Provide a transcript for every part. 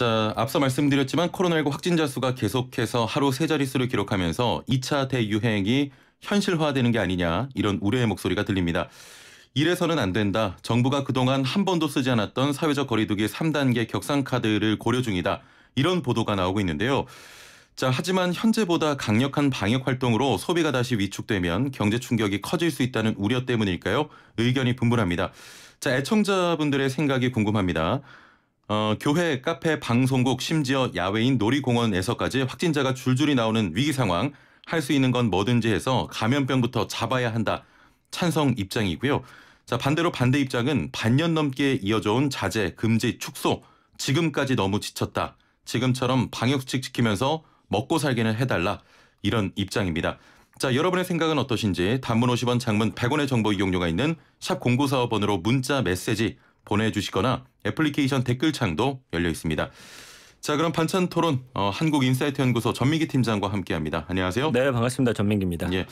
자, 앞서 말씀드렸지만 코로나19 확진자 수가 계속해서 하루 세 자릿수를 기록하면서 2차 대유행이 현실화되는 게 아니냐 이런 우려의 목소리가 들립니다. 이래서는 안 된다. 정부가 그동안 한 번도 쓰지 않았던 사회적 거리두기 3단계 격상 카드를 고려 중이다. 이런 보도가 나오고 있는데요. 자, 하지만 현재보다 강력한 방역 활동으로 소비가 다시 위축되면 경제 충격이 커질 수 있다는 우려 때문일까요? 의견이 분분합니다. 자, 애청자분들의 생각이 궁금합니다. 어, 교회, 카페, 방송국, 심지어 야외인 놀이공원에서까지 확진자가 줄줄이 나오는 위기 상황 할 수 있는 건 뭐든지 해서 감염병부터 잡아야 한다. 찬성 입장이고요. 자, 반대로 반대 입장은 반년 넘게 이어져 온 자제, 금지, 축소 지금까지 너무 지쳤다. 지금처럼 방역수칙 지키면서 먹고 살기는 해달라. 이런 입장입니다. 자, 여러분의 생각은 어떠신지 단문 50원 장문 100원의 정보 이용료가 있는 샵공9사업원으로 문자 메시지 보내주시거나 애플리케이션 댓글창도 열려 있습니다. 자 그럼 반찬 토론 어, 한국인사이트 연구소 전민기 팀장과 함께합니다. 안녕하세요. 네 반갑습니다. 전민기입니다. 예.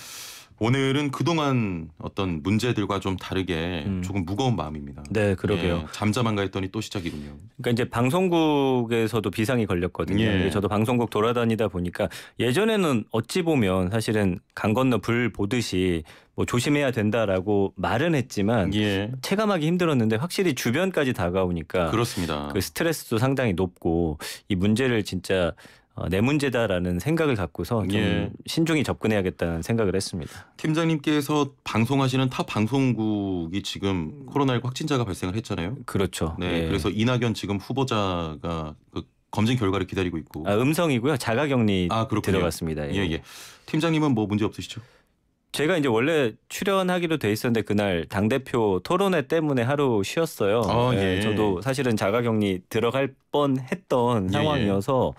오늘은 그동안 어떤 문제들과 좀 다르게 음. 조금 무거운 마음입니다. 네, 그러게요. 예, 잠잠한가 했더니 또 시작이군요. 그러니까 이제 방송국에서도 비상이 걸렸거든요. 예. 저도 방송국 돌아다니다 보니까 예전에는 어찌 보면 사실은 강 건너 불 보듯이 뭐 조심해야 된다라고 말은 했지만 예. 체감하기 힘들었는데 확실히 주변까지 다가오니까 그렇습니다. 그 스트레스도 상당히 높고 이 문제를 진짜 어, 내 문제다라는 생각을 갖고서 좀 예. 신중히 접근해야겠다는 생각을 했습니다. 팀장님께서 방송하시는 타 방송국이 지금 코로나19 확진자가 발생을 했잖아요. 그렇죠. 네, 예. 그래서 이낙연 지금 후보자가 그 검진 결과를 기다리고 있고 아, 음성이고요. 자가격리 아, 들어갔습니다. 예. 예, 예. 팀장님은 뭐 문제 없으시죠? 제가 이제 원래 출연하기로 돼 있었는데 그날 당 대표 토론회 때문에 하루 쉬었어요. 아, 예. 예, 저도 사실은 자가격리 들어갈 뻔했던 예, 예. 상황이어서.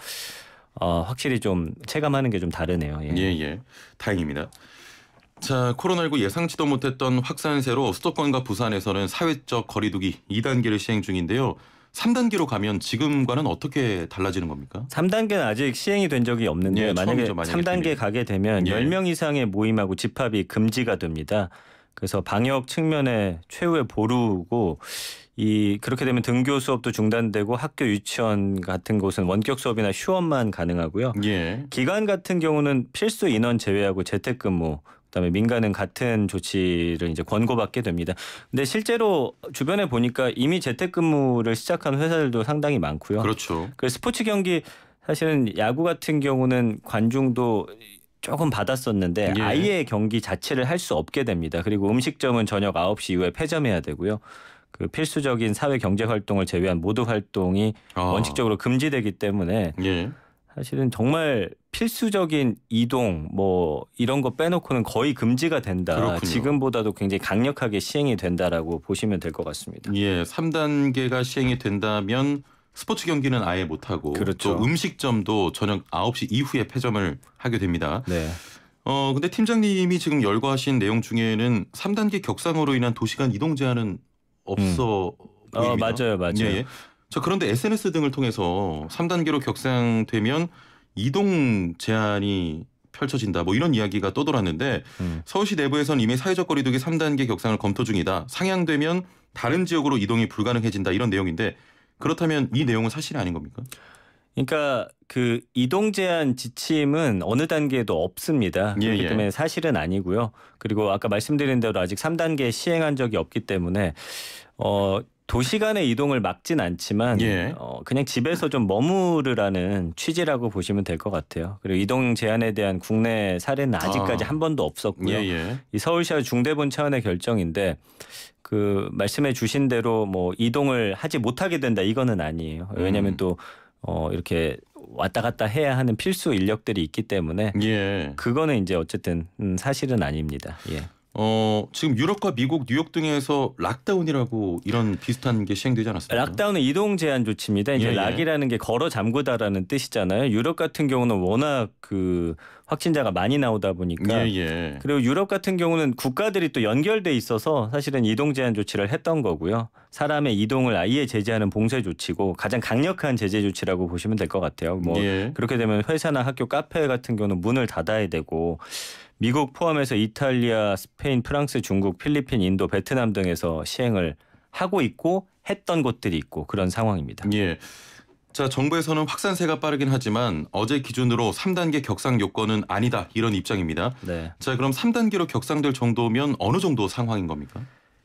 어, 확실히 좀 체감하는 게 좀 다르네요. 예. 예, 예. 다행입니다. 자, 코로나19 예상치도 못했던 확산세로 수도권과 부산에서는 사회적 거리두기 2단계를 시행 중인데요. 3단계로 가면 지금과는 어떻게 달라지는 겁니까? 3단계는 아직 시행이 된 적이 없는데 예, 만약에, 처음이죠, 3단계 되면. 가게 되면 예. 10명 이상의 모임하고 집합이 금지가 됩니다. 그래서 방역 측면에 최후의 보루고 이 그렇게 되면 등교 수업도 중단되고 학교 유치원 같은 곳은 원격 수업이나 휴업만 가능하고요. 예. 기관 같은 경우는 필수 인원 제외하고 재택근무 그다음에 민간은 같은 조치를 이제 권고받게 됩니다. 근데 실제로 주변에 보니까 이미 재택근무를 시작한 회사들도 상당히 많고요. 그렇죠. 그 스포츠 경기 사실은 야구 같은 경우는 관중도 조금 받았었는데 예. 아예 경기 자체를 할 수 없게 됩니다. 그리고 음식점은 저녁 9시 이후에 폐점해야 되고요. 그 필수적인 사회 경제 활동을 제외한 모든 활동이 아. 원칙적으로 금지되기 때문에 예. 사실은 정말 필수적인 이동 뭐 이런 거 빼놓고는 거의 금지가 된다. 그렇군요. 지금보다도 굉장히 강력하게 시행이 된다라고 보시면 될 것 같습니다. 예, 3단계가 시행이 된다면 스포츠 경기는 아예 못 하고 그렇죠. 또 음식점도 저녁 9시 이후에 폐점을 하게 됩니다. 네. 어 근데 팀장님이 지금 열거하신 내용 중에는 3단계 격상으로 인한 도시간 이동 제한은 없어 음. 보입니다. 어, 맞아요, 맞아요. 예, 저 예. 그런데 SNS 등을 통해서 3단계로 격상되면 이동 제한이 펼쳐진다. 뭐 이런 이야기가 떠돌았는데 음. 서울시 내부에선 이미 사회적 거리두기 3단계 격상을 검토 중이다. 상향되면 다른 지역으로 이동이 불가능해진다. 이런 내용인데 그렇다면 이 내용은 사실이 아닌 겁니까? 그러니까 그 이동 제한 지침은 어느 단계에도 없습니다. 예, 그렇기 예. 때문에 사실은 아니고요. 그리고 아까 말씀드린 대로 아직 3단계 시행한 적이 없기 때문에 어 도시 간의 이동을 막진 않지만 예. 어, 그냥 집에서 좀 머무르라는 취지라고 보시면 될 것 같아요. 그리고 이동 제한에 대한 국내 사례는 아. 아직까지 아. 한 번도 없었고요. 예예. 예. 이 서울시와 중대본 차원의 결정인데 그 말씀해 주신 대로 뭐 이동을 하지 못하게 된다 이거는 아니에요. 왜냐하면 음. 또어 이렇게 왔다 갔다 해야 하는 필수 인력들이 있기 때문에 예. 그거는 이제 어쨌든 음, 사실은 아닙니다. 예. 어, 지금 유럽과 미국, 뉴욕 등에서 락다운이라고 이런 비슷한 게 시행되지 않았습니까? 락다운은 이동 제한 조치입니다. 이제 예, 예. 락이라는 게 걸어 잠그다라는 뜻이잖아요. 유럽 같은 경우는 워낙 그 확진자가 많이 나오다 보니까 예, 예. 그리고 유럽 같은 경우는 국가들이 또 연결돼 있어서 사실은 이동 제한 조치를 했던 거고요. 사람의 이동을 아예 제재하는 봉쇄 조치고 가장 강력한 제재 조치라고 보시면 될 것 같아요. 뭐 예. 그렇게 되면 회사나 학교 카페 같은 경우는 문을 닫아야 되고 미국 포함해서 이탈리아, 스페인, 프랑스, 중국, 필리핀, 인도, 베트남 등에서 시행을 하고 있고 했던 곳들이 있고 그런 상황입니다. 예. 자, 정부에서는 확산세가 빠르긴 하지만 어제 기준으로 3단계 격상 요건은 아니다 이런 입장입니다. 네. 자, 그럼 3단계로 격상될 정도면 어느 정도 상황인 겁니까?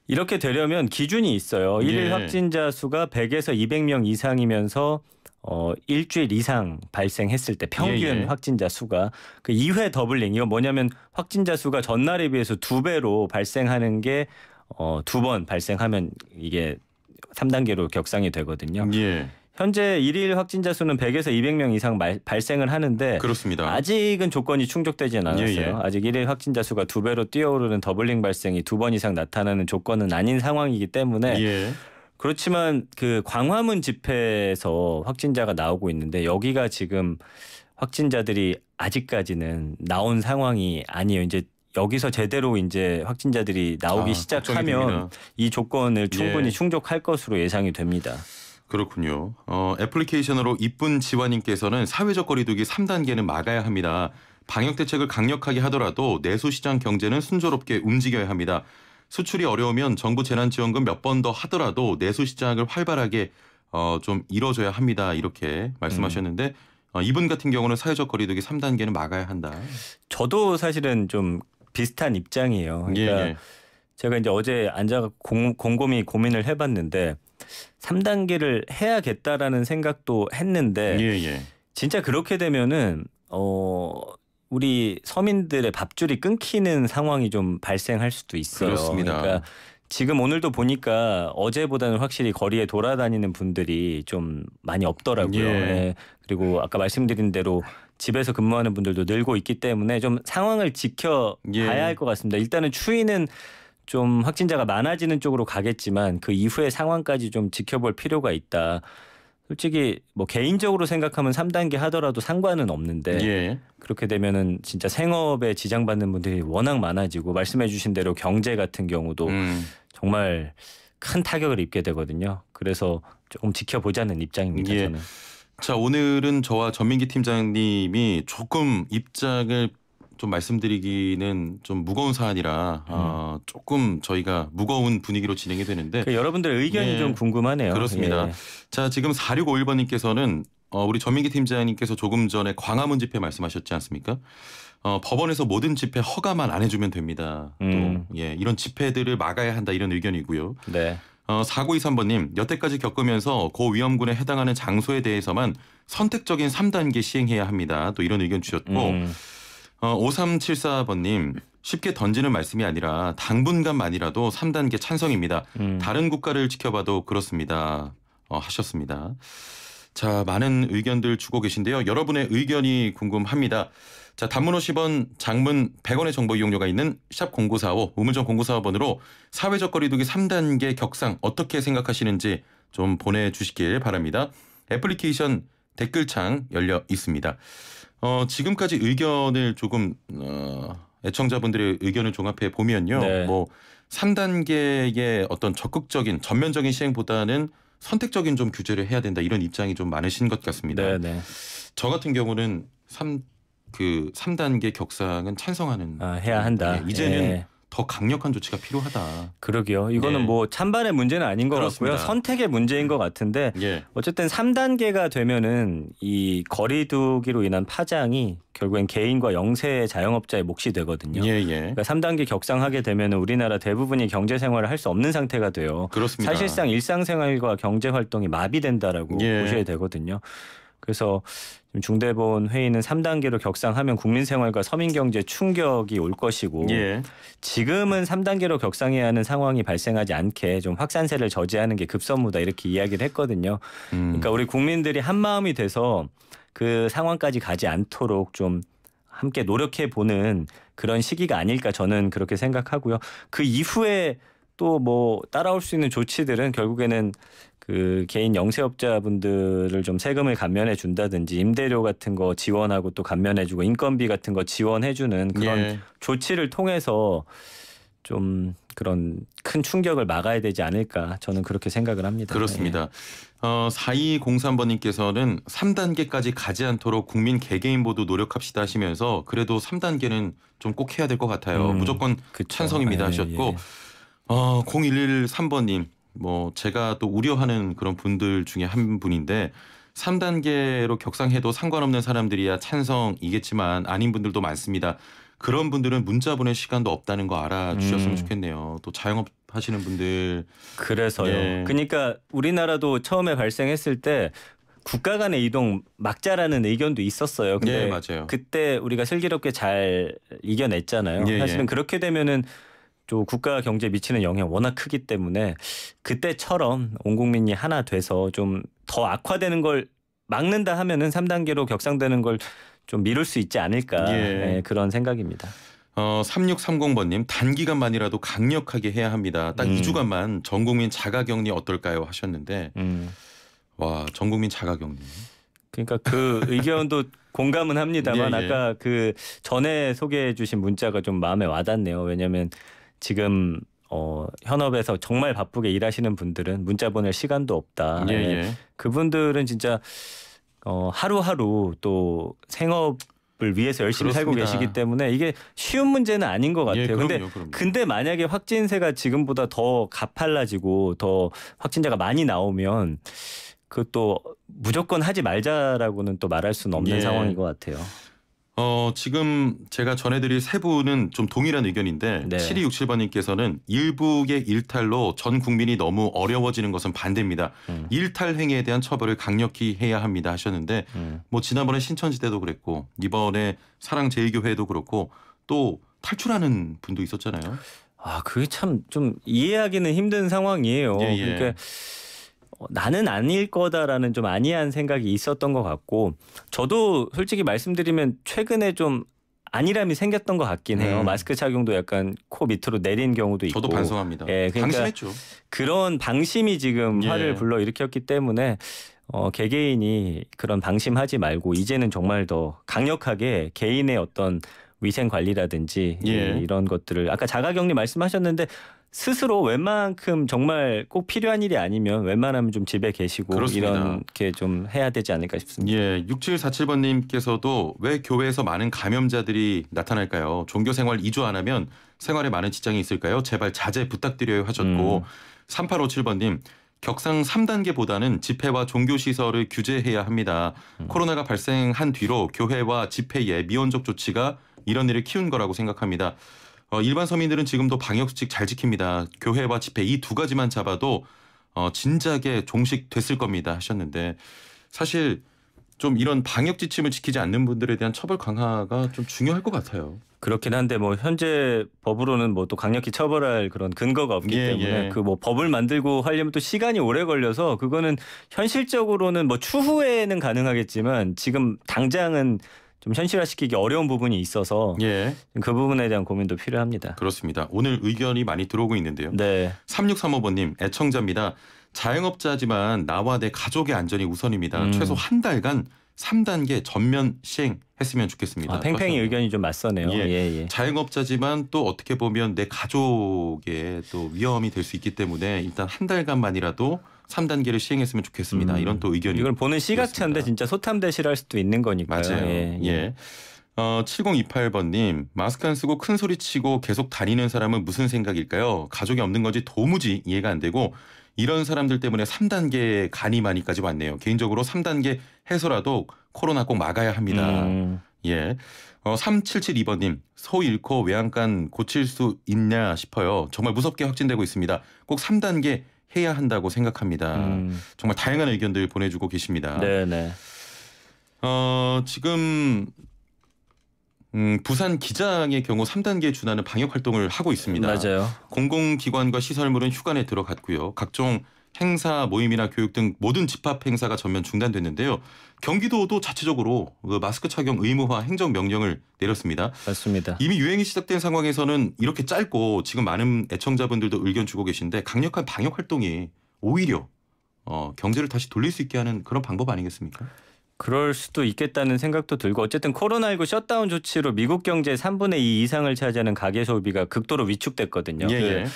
이렇게 되려면 기준이 있어요. 예. 1일 확진자 수가 100에서 200명 이상이면서 어, 일주일 이상 발생했을 때 평균 예예. 예. 확진자 수가 그 2회 더블링 이거 뭐냐면 확진자 수가 전날에 비해서 두 배로 발생하는 게 어, 두 번 발생하면 이게 3단계로 격상이 되거든요. 예. 현재 일일 확진자 수는 100에서 200명 이상 말, 발생을 하는데 그렇습니다. 아직은 조건이 충족되지는 않았어요. 예, 예. 아직 일일 확진자 수가 두 배로 뛰어오르는 더블링 발생이 두 번 이상 나타나는 조건은 아닌 상황이기 때문에 예. 그렇지만 그 광화문 집회에서 확진자가 나오고 있는데 여기가 지금 확진자들이 아직까지는 나온 상황이 아니에요. 이제 여기서 제대로 이제 확진자들이 나오기 아, 시작하면 이 조건을 예. 충분히 예. 충족할 것으로 예상이 됩니다. 그렇군요. 어, 애플리케이션으로 이쁜 지화님께서는 사회적 거리두기 3단계는 막아야 합니다. 방역 대책을 강력하게 하더라도 내수 시장 경제는 순조롭게 움직여야 합니다. 수출이 어려우면 정부 재난지원금 몇 번 더 하더라도 내수 시장을 활발하게 어, 좀 이뤄줘야 합니다. 이렇게 말씀하셨는데 음. 어, 이분 같은 경우는 사회적 거리두기 3단계는 막아야 한다. 저도 사실은 좀 비슷한 입장이에요. 그러니까 예, 예. 제가 이제 어제 앉아 곰, 곰곰이 고민을 해봤는데 3단계를 해야겠다라는 생각도 했는데 예, 예. 진짜 그렇게 되면은 어 우리 서민들의 밥줄이 끊기는 상황이 좀 발생할 수도 있어요. 그렇습니다. 그러니까 지금 오늘도 보니까 어제보다는 확실히 거리에 돌아다니는 분들이 좀 많이 없더라고요. 예. 네. 그리고 아까 말씀드린 대로 집에서 근무하는 분들도 늘고 있기 때문에 좀 상황을 지켜봐야 예. 할것 같습니다. 일단은 추위는 좀 확진자가 많아지는 쪽으로 가겠지만 그 이후의 상황까지 좀 지켜볼 필요가 있다. 솔직히 뭐 개인적으로 생각하면 3단계 하더라도 상관은 없는데 예. 그렇게 되면은 진짜 생업에 지장받는 분들이 워낙 많아지고 말씀해주신 대로 경제 같은 경우도 음. 정말 큰 타격을 입게 되거든요. 그래서 조금 지켜보자는 입장입니다. 예. 저는. 자 오늘은 저와 전민기 팀장님이 조금 입장을 좀 말씀드리기는 좀 무거운 사안이라 어, 음. 어, 조금 저희가 무거운 분위기로 진행이 되는데 그 여러분들의 견이 예, 네. 좀 궁금하네요. 그렇습니다. 예. 자 지금 4651번님께서는 어, 우리 전민기 팀장님께서 조금 전에 광화문 집회 말씀하셨지 않습니까? 어, 법원에서 모든 집회 허가만 안 해주면 됩니다. 음. 또 예, 이런 집회들을 막아야 한다 이런 의견이고요. 네. 어, 4923번님, 여태까지 겪으면서 고위험군에 해당하는 장소에 대해서만 선택적인 3단계 시행해야 합니다. 또 이런 의견 주셨고, 음. 어, 5374번님 쉽게 던지는 말씀이 아니라 당분간만이라도 3단계 찬성입니다. 음. 다른 국가를 지켜봐도 그렇습니다. 어, 하셨습니다. 자, 많은 의견들 주고 계신데요. 여러분의 의견이 궁금합니다. 자, 단문 50원, 장문 100원의 정보 이용료가 있는 샵 0945, 우물정 0945번으로 사회적 거리두기 3단계 격상 어떻게 생각하시는지 좀 보내주시길 바랍니다. 애플리케이션 댓글창 열려 있습니다. 어, 지금까지 의견을 조금 어, 애청자분들의 의견을 종합해 보면요. 네. 뭐 3단계의 어떤 적극적인 전면적인 시행보다는 선택적인 좀 규제를 해야 된다 이런 입장이 좀 많으신 것 같습니다. 네네. 네. 저 같은 경우는 3, 그 3단계 격상은 찬성하는 아, 해야 한다. 예, 이제는 예. 더 강력한 조치가 필요하다. 그러게요. 이거는 네. 뭐 찬반의 문제는 아닌 것 그렇습니다. 같고요. 선택의 문제인 것 같은데 예. 어쨌든 3단계가 되면은 이 거리두기로 인한 파장이 결국엔 개인과 영세 자영업자의 몫이 되거든요. 예, 예. 그러니까 3단계 격상하게 되면은 우리나라 대부분이 경제 생활을 할 수 없는 상태가 돼요. 그렇습니다. 사실상 일상생활과 경제 활동이 마비된다라고 예. 보셔야 되거든요. 그래서 중대본 회의는 3단계로 격상하면 국민 생활과 서민 경제 충격이 올 것이고 예. 지금은 3단계로 격상해야 하는 상황이 발생하지 않게 좀 확산세를 저지하는 게 급선무다 이렇게 이야기를 했거든요. 음. 그러니까 우리 국민들이 한 마음이 돼서 그 상황까지 가지 않도록 좀 함께 노력해 보는 그런 시기가 아닐까 저는 그렇게 생각하고요. 그 이후에 또 뭐 따라올 수 있는 조치들은 결국에는 그 개인 영세업자분들을 좀 세금을 감면해 준다든지 임대료 같은 거 지원하고 또 감면해 주고 인건비 같은 거 지원해 주는 그런 예. 조치를 통해서 좀 그런 큰 충격을 막아야 되지 않을까 저는 그렇게 생각을 합니다. 그렇습니다. 예. 어, 4203번님께서는 3단계까지 가지 않도록 국민 개개인 모두 노력합시다 하시면서 그래도 3단계는 좀 꼭 해야 될 것 같아요. 음, 무조건 그쵸. 찬성입니다 예, 하셨고 예. 어, 0113번님 뭐 제가 또 우려하는 그런 분들 중에 한 분인데 3단계로 격상해도 상관없는 사람들이야 찬성이겠지만 아닌 분들도 많습니다. 그런 분들은 문자 보낼 시간도 없다는 거 알아주셨으면 음. 좋겠네요. 또 자영업 하시는 분들 그래서요. 네. 그러니까 우리나라도 처음에 발생했을 때 국가 간의 이동 막자라는 의견도 있었어요. 근데 예, 맞아요. 그때 우리가 슬기롭게 잘 이겨냈잖아요. 예, 예. 사실은 예. 그렇게 되면은 또 국가 경제에 미치는 영향 워낙 크기 때문에 그때처럼 온 국민이 하나 돼서 좀 더 악화되는 걸 막는다 하면은 3단계로 격상되는 걸 좀 미룰 수 있지 않을까 예. 네, 그런 생각입니다. 어, 3630번님 단기간만이라도 강력하게 해야 합니다. 딱 음. 2주간만 전국민 자가격리 어떨까요 하셨는데 음. 와 전국민 자가격리. 그러니까 그 의견도 공감은 합니다만 예, 예. 아까 그 전에 소개해 주신 문자가 좀 마음에 와닿네요. 왜냐하면 지금 어, 현업에서 정말 바쁘게 일하시는 분들은 문자 보낼 시간도 없다. 예, 예. 예. 그분들은 진짜 어, 하루하루 또 생업 을 위해서 열심히 그렇습니다. 살고 계시기 때문에 이게 쉬운 문제는 아닌 것 같아요. 예, 그럼 근데 그 근데 만약에 확진세가 지금보다 더 가팔라지고 더 확진자가 많이 나오면 그것도 무조건 하지 말자라고는 또 말할 수는 없는 예. 상황인 것 같아요. 어, 지금 제가 전해드릴 세 분은 좀 동일한 의견인데 네. 7267번님께서는 일부의 일탈로 전 국민이 너무 어려워지는 것은 반대입니다. 음. 일탈 행위에 대한 처벌을 강력히 해야 합니다 하셨는데 음. 뭐 지난번에 신천지대도 그랬고 이번에 사랑제일교회도 그렇고 또 탈출하는 분도 있었잖아요. 아, 그게 참 좀 이해하기는 힘든 상황이에요. 예, 예. 그러니까 어, 나는 아닐 거다라는 좀 아니한 생각이 있었던 것 같고 저도 솔직히 말씀드리면 최근에 좀 안일함이 생겼던 것 같긴 해요. 음. 마스크 착용도 약간 코 밑으로 내린 경우도 있고. 저도 반성합니다. 예, 그러니까 방심했죠. 그런 방심이 지금 예. 화를 불러 일으켰기 때문에 어, 개개인이 그런 방심하지 말고 이제는 정말 더 강력하게 개인의 어떤 위생 관리라든지 예. 이런 것들을 아까 자가격리 말씀하셨는데 스스로 웬만큼 정말 꼭 필요한 일이 아니면 웬만하면 좀 집에 계시고 이렇게 좀 해야 되지 않을까 싶습니다. 예, 6747번님께서도 왜 교회에서 많은 감염자들이 나타날까요? 종교 생활 이주 안 하면 생활에 많은 지장이 있을까요? 제발 자제 부탁드려요 하셨고 음. 3857번님 격상 3단계보다는 집회와 종교 시설을 규제해야 합니다. 음. 코로나가 발생한 뒤로 교회와 집회의 미온적 조치가 이런 일을 키운 거라고 생각합니다. 어, 일반 서민들은 지금도 방역 수칙 잘 지킵니다. 교회와 집회 이 두 가지만 잡아도 어, 진작에 종식됐을 겁니다 하셨는데 사실 좀 이런 방역 지침을 지키지 않는 분들에 대한 처벌 강화가 좀 중요할 것 같아요. 그렇긴 한데 뭐 현재 법으로는 뭐 또 강력히 처벌할 그런 근거가 없기 예, 때문에 예. 그뭐 법을 만들고 하려면 또 시간이 오래 걸려서 그거는 현실적으로는 뭐 추후에는 가능하겠지만 지금 당장은 좀 현실화시키기 어려운 부분이 있어서 예. 그 부분에 대한 고민도 필요합니다. 그렇습니다. 오늘 의견이 많이 들어오고 있는데요. 네. 3635번님 애청자입니다. 자영업자지만 나와 내 가족의 안전이 우선입니다. 음. 최소 한 달간 3단계 전면 시행했으면 좋겠습니다. 아, 팽팽히 그렇죠? 의견이 좀 맞서네요. 예. 예, 예. 자영업자지만 또 어떻게 보면 내 가족에 또 위험이 될 수 있기 때문에 일단 한 달간만이라도 3단계를 시행했으면 좋겠습니다. 음. 이런 또 의견이 이걸 보는 시각차인데 진짜 소탐대실할 수도 있는 거니까 맞아요. 예. 예. 예. 어, 7028번님, 마스크 안 쓰고 큰 소리 치고 계속 다니는 사람은 무슨 생각일까요? 가족이 없는 건지 도무지 이해가 안 되고, 이런 사람들 때문에 3단계 간이많이까지 왔네요. 개인적으로 3단계 해서라도 코로나 꼭 막아야 합니다. 음. 예. 어, 3772번님, 소 잃고 외양간 고칠 수 있냐 싶어요. 정말 무섭게 확진되고 있습니다. 꼭 3단계 해야 한다고 생각합니다. 음. 정말 다양한 의견들 보내주고 계십니다. 네네. 네. 어, 지금 음, 부산 기장의 경우 3단계 준하는 방역 활동을 하고 있습니다. 맞아요. 공공기관과 시설물은 휴관에 들어갔고요. 각종 행사 모임이나 교육 등 모든 집합 행사가 전면 중단됐는데요. 경기도도 자체적으로 그 마스크 착용 의무화 행정 명령을 내렸습니다. 맞습니다. 이미 유행이 시작된 상황에서는 이렇게 짧고 지금 많은 애청자분들도 의견 주고 계신데 강력한 방역 활동이 오히려 어, 경제를 다시 돌릴 수 있게 하는 그런 방법 아니겠습니까? 그럴 수도 있겠다는 생각도 들고 어쨌든 코로나19 셧다운 조치로 미국 경제의 3분의 2 이상을 차지하는 가계 소비가 극도로 위축됐거든요. 예, 예. 그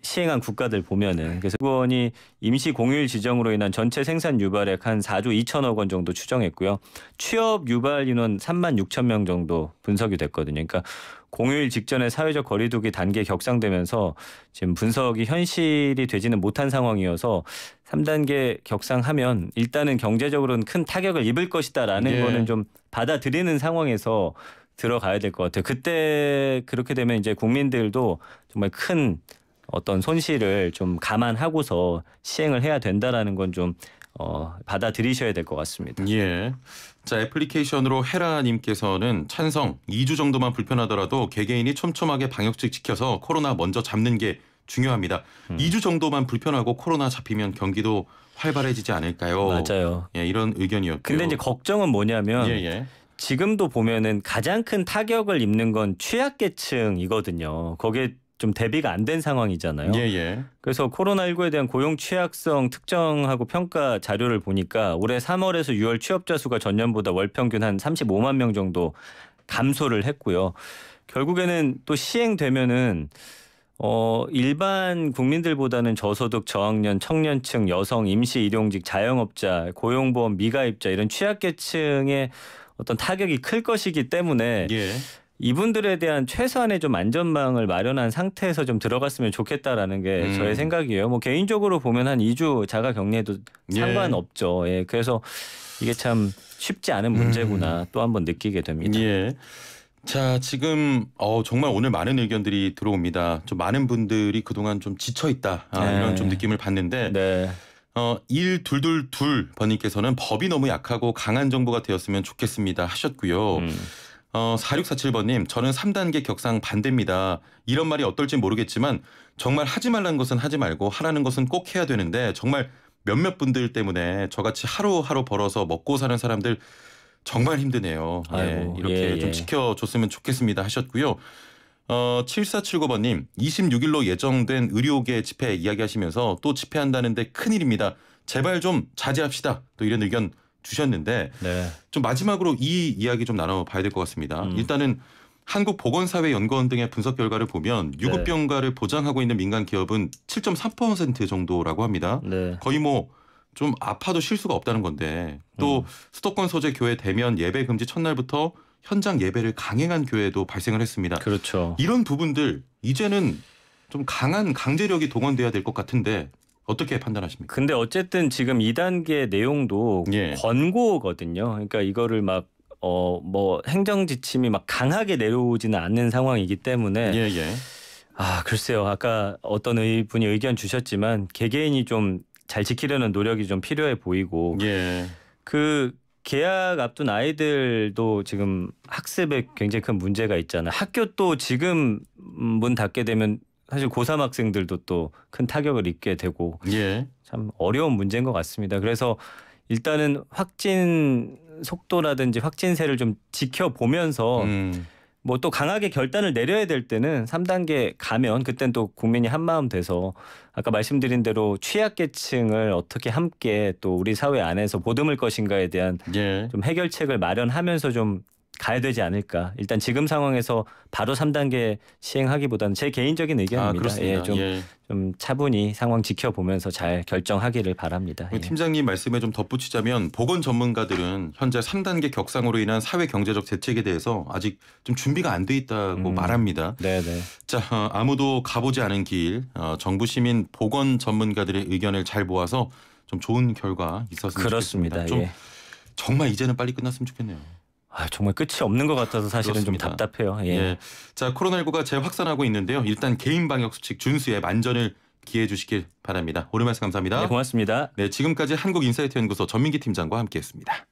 시행한 국가들 보면은 그래서 의원이 임시 공휴일 지정으로 인한 전체 생산 유발액 한 4조 2천억 원 정도 추정했고요. 취업 유발 인원 3만 6천 명 정도 분석이 됐거든요. 그러니까 공휴일 직전에 사회적 거리두기 단계 격상되면서 지금 분석이 현실이 되지는 못한 상황이어서 3단계 격상하면 일단은 경제적으로는 큰 타격을 입을 것이다라는 예. 거는 좀 받아들이는 상황에서 들어가야 될 것 같아요. 그때 그렇게 되면 이제 국민들도 정말 큰 어떤 손실을 좀 감안하고서 시행을 해야 된다라는 건좀 어, 받아들이셔야 될 것 같습니다. 예. 자 애플리케이션으로 헤라님께서는 찬성 2주 정도만 불편하더라도 개개인이 촘촘하게 방역칙 지켜서 코로나 먼저 잡는 게 중요합니다. 음. 2주 정도만 불편하고 코로나 잡히면 경기도 활발해지지 않을까요? 맞아요. 예, 이런 의견이었고요. 근데 이제 걱정은 뭐냐면 예, 예. 지금도 보면은 가장 큰 타격을 입는 건 취약계층이거든요. 거기에 좀 대비가 안 된 상황이잖아요. 예예. 예. 그래서 코로나19에 대한 고용 취약성 특정하고 평가 자료를 보니까 올해 3월에서 6월 취업자 수가 전년보다 월 평균 한 35만 명 정도 감소를 했고요. 결국에는 또 시행되면은 어, 일반 국민들보다는 저소득, 저학년, 청년층, 여성, 임시 일용직, 자영업자, 고용보험 미가입자 이런 취약계층의 어떤 타격이 클 것이기 때문에 예. 이분들에 대한 최소한의 좀 안전망을 마련한 상태에서 좀 들어갔으면 좋겠다라는 게 음. 저의 생각이에요. 뭐 개인적으로 보면 한 2주 자가 격리해도 예. 상관없죠. 예. 예. 그래서 이게 참 쉽지 않은 문제구나 음. 또 한 번 느끼게 됩니다. 예. 자, 지금 어, 정말 오늘 많은 의견들이 들어옵니다. 좀 많은 분들이 그동안 좀 지쳐 있다. 아, 네. 이런 좀 느낌을 받는데 네. 어, 1222 번님께서는 법이 너무 약하고 강한 정부가 되었으면 좋겠습니다 하셨고요. 음. 어, 4647번님, 저는 3단계 격상 반대입니다. 이런 말이 어떨지 모르겠지만, 정말 하지 말라는 것은 하지 말고, 하라는 것은 꼭 해야 되는데, 정말 몇몇 분들 때문에 저같이 하루하루 벌어서 먹고 사는 사람들 정말 힘드네요. 예, 아이고, 예, 이렇게 예, 예. 좀 지켜줬으면 좋겠습니다 하셨고요. 어, 7479번님, 26일로 예정된 의료계 집회 이야기하시면서 또 집회한다는데 큰일입니다. 제발 좀 자제합시다. 또 이런 의견 주셨는데 네. 좀 마지막으로 이 이야기 좀 나눠봐야 될 것 같습니다. 음. 일단은 한국보건사회연구원 등의 분석 결과를 보면 유급병가를 네. 보장하고 있는 민간 기업은 7.3% 정도라고 합니다. 네. 거의 뭐 좀 아파도 쉴 수가 없다는 건데 또 음. 수도권 소재 교회 대면 예배 금지 첫날부터 현장 예배를 강행한 교회도 발생을 했습니다. 그렇죠. 이런 부분들 이제는 좀 강한 강제력이 동원돼야 될 것 같은데 어떻게 판단하십니까? 근데 어쨌든 지금 2단계 내용도 예. 권고거든요. 그러니까 이거를 막 어, 뭐 행정 지침이 막 강하게 내려오지는 않는 상황이기 때문에 예, 예. 아, 글쎄요. 아까 어떤 분이 의견 주셨지만 개개인이 좀 잘 지키려는 노력이 좀 필요해 보이고 예. 그 계약 앞둔 아이들도 지금 학습에 굉장히 큰 문제가 있잖아요. 학교 또 지금 문 닫게 되면 사실 고3 학생들도 또 큰 타격을 입게 되고 예. 참 어려운 문제인 것 같습니다. 그래서 일단은 확진 속도라든지 확진세를 좀 지켜보면서 음. 뭐또 강하게 결단을 내려야 될 때는 3단계 가면 그땐 또 국민이 한마음 돼서 아까 말씀드린 대로 취약계층을 어떻게 함께 또 우리 사회 안에서 보듬을 것인가에 대한 예. 좀 해결책을 마련하면서 좀 가야 되지 않을까. 일단 지금 상황에서 바로 3단계 시행하기보다는 제 개인적인 아, 의견입니다. 아, 예, 좀, 예. 좀 차분히 상황 지켜보면서 잘 결정하기를 바랍니다. 예. 팀장님 말씀에 좀 덧붙이자면 보건 전문가들은 현재 3단계 격상으로 인한 사회 경제적 대책에 대해서 아직 좀 준비가 안 돼 있다고 음, 말합니다. 네네. 네. 자, 어, 아무도 가보지 않은 길, 어, 정부 시민 보건 전문가들의 의견을 잘 모아서 좀 좋은 결과 있었으면 그렇습니다. 좋겠습니다. 예. 정말 이제는 빨리 끝났으면 좋겠네요. 아, 정말 끝이 없는 것 같아서 사실은 그렇습니다. 좀 답답해요. 예. 예. 자, 코로나19가 재확산하고 있는데요. 일단 개인 방역 수칙 준수에 만전을 기해 주시길 바랍니다. 오늘 말씀 감사합니다. 네, 고맙습니다. 네, 지금까지 한국인사이트 연구소 전민기 팀장과 함께했습니다.